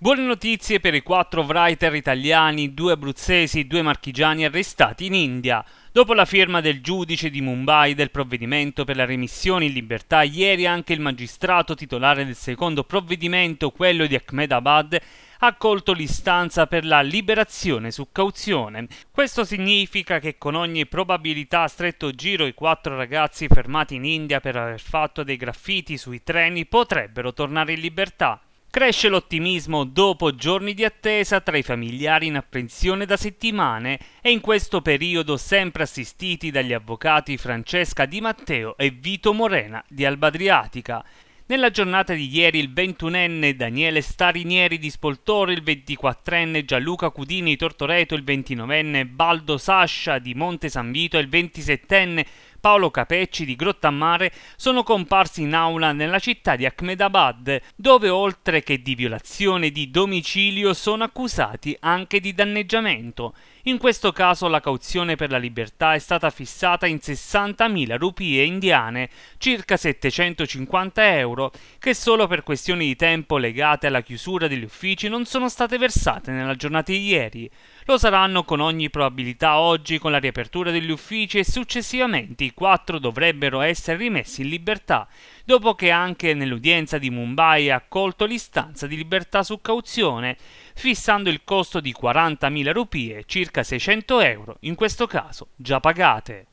Buone notizie per i quattro writer italiani, due abruzzesi e due marchigiani arrestati in India. Dopo la firma del giudice di Mumbai del provvedimento per la remissione in libertà, ieri anche il magistrato titolare del secondo provvedimento, quello di Ahmedabad, ha colto l'istanza per la liberazione su cauzione. Questo significa che con ogni probabilità a stretto giro i quattro ragazzi fermati in India per aver fatto dei graffiti sui treni potrebbero tornare in libertà. Cresce l'ottimismo dopo giorni di attesa tra i familiari in apprensione da settimane e in questo periodo sempre assistiti dagli avvocati Francesca Di Matteo e Vito Morena di Alba Adriatica. Nella giornata di ieri il 21enne Daniele Starinieri di Spoltore, il 24enne Gianluca Cudini di Tortoreto, il 29enne Baldo Sascia di Monte San Vito e il 27enne Paolo Capecci di Grottammare sono comparsi in aula nella città di Ahmedabad, dove oltre che di violazione di domicilio sono accusati anche di danneggiamento. In questo caso la cauzione per la libertà è stata fissata in 60.000 rupie indiane, circa 750 euro, che solo per questioni di tempo legate alla chiusura degli uffici non sono state versate nella giornata di ieri. Lo saranno con ogni probabilità oggi con la riapertura degli uffici e successivamente i quattro dovrebbero essere rimessi in libertà, dopo che anche nell'udienza di Mumbai ha accolto l'istanza di libertà su cauzione, fissando il costo di 40.000 rupie, circa 600 euro, in questo caso già pagate.